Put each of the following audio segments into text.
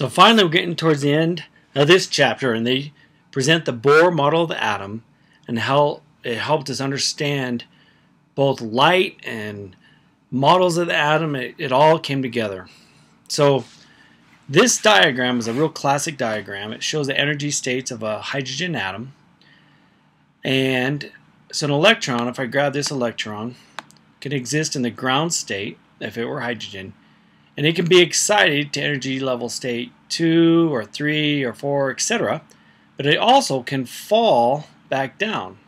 So finally, we're getting towards the end of this chapter, and they present the Bohr model of the atom and how it helped us understand both light and models of the atom. It, it all came together. So this diagram is a real classic diagram. It shows the energy states of a hydrogen atom. And so an electron, if I grab this electron, can exist in the ground state if it were hydrogen and it can be excited to energy level state 2 or 3 or 4, etc. But it also can fall back down.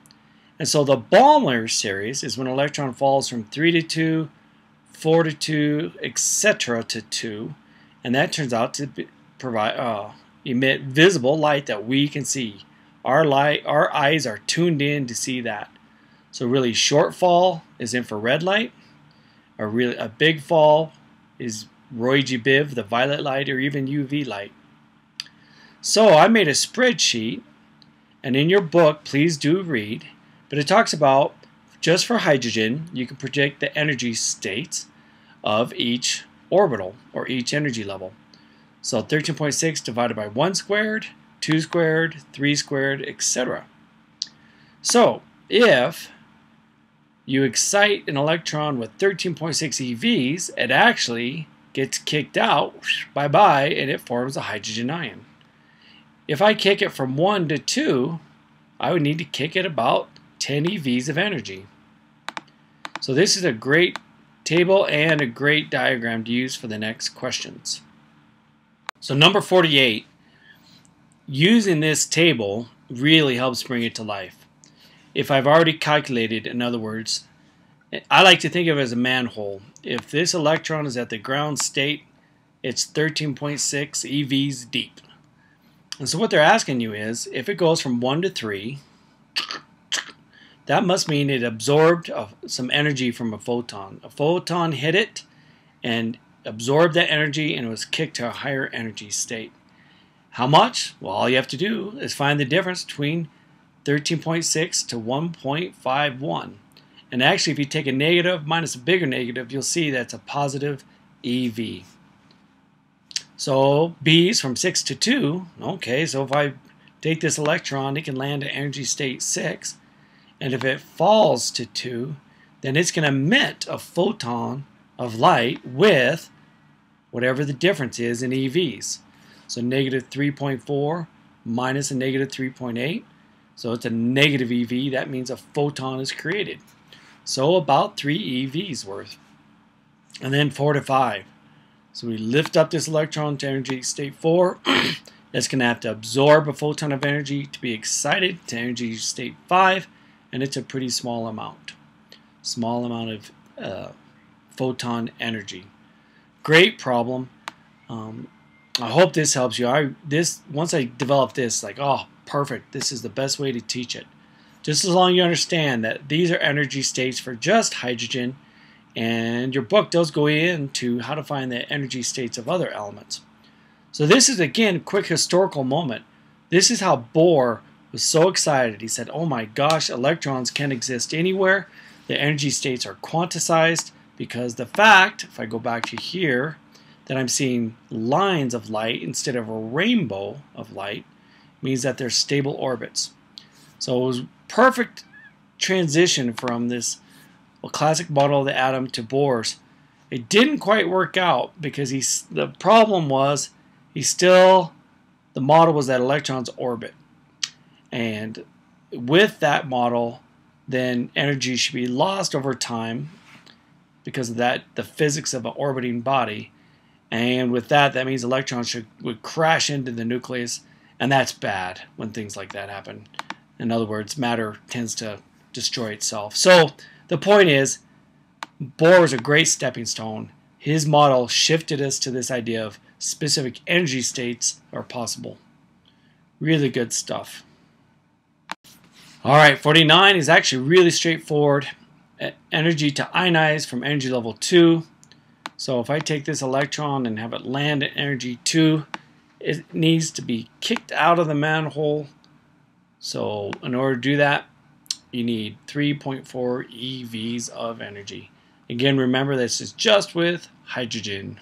And so the Balmer series is when an electron falls from 3 to 2, 4 to 2, etc. to 2. And that turns out to be, provide uh, emit visible light that we can see. Our light, our eyes are tuned in to see that. So really, short fall is infrared light. A really a big fall is Roy G. Biv, the violet light, or even UV light. So I made a spreadsheet, and in your book, please do read, but it talks about just for hydrogen, you can predict the energy state of each orbital or each energy level. So 13.6 divided by 1 squared, 2 squared, 3 squared, etc. So if you excite an electron with 13.6 EVs, it actually gets kicked out, bye bye, and it forms a hydrogen ion. If I kick it from 1 to 2, I would need to kick it about 10 EVs of energy. So this is a great table and a great diagram to use for the next questions. So number 48, using this table really helps bring it to life. If I've already calculated, in other words, I like to think of it as a manhole. If this electron is at the ground state, it's 13.6 EVs deep. And so what they're asking you is, if it goes from 1 to 3, that must mean it absorbed some energy from a photon. A photon hit it and absorbed that energy and was kicked to a higher energy state. How much? Well, all you have to do is find the difference between 13.6 to 1.51. And actually, if you take a negative minus a bigger negative, you'll see that's a positive EV. So B is from 6 to 2. Okay, so if I take this electron, it can land at energy state 6. And if it falls to 2, then it's going to emit a photon of light with whatever the difference is in EVs. So negative 3.4 minus a negative 3.8. So it's a negative EV. That means a photon is created. So about three EVs worth. And then four to five. So we lift up this electron to energy state four. It's going to have to absorb a photon of energy to be excited to energy state 5, and it's a pretty small amount. Small amount of uh, photon energy. Great problem. Um, I hope this helps you. I this Once I developed this, like, oh, perfect. This is the best way to teach it. Just as long as you understand that these are energy states for just hydrogen, and your book does go into how to find the energy states of other elements. So this is, again, a quick historical moment. This is how Bohr was so excited. He said, oh my gosh, electrons can exist anywhere. The energy states are quantized because the fact, if I go back to here, that I'm seeing lines of light instead of a rainbow of light means that they're stable orbits. So perfect transition from this classic model of the atom to Bohr's. It didn't quite work out because he's, the problem was he still, the model was that electrons orbit. And with that model, then energy should be lost over time because of that, the physics of an orbiting body. And with that, that means electrons should, would crash into the nucleus, and that's bad when things like that happen. In other words, matter tends to destroy itself. So the point is, Bohr was a great stepping stone. His model shifted us to this idea of specific energy states are possible. Really good stuff. All right, 49 is actually really straightforward. Energy to ionize from energy level 2. So if I take this electron and have it land at energy 2, it needs to be kicked out of the manhole so in order to do that, you need 3.4 EVs of energy. Again, remember this is just with hydrogen.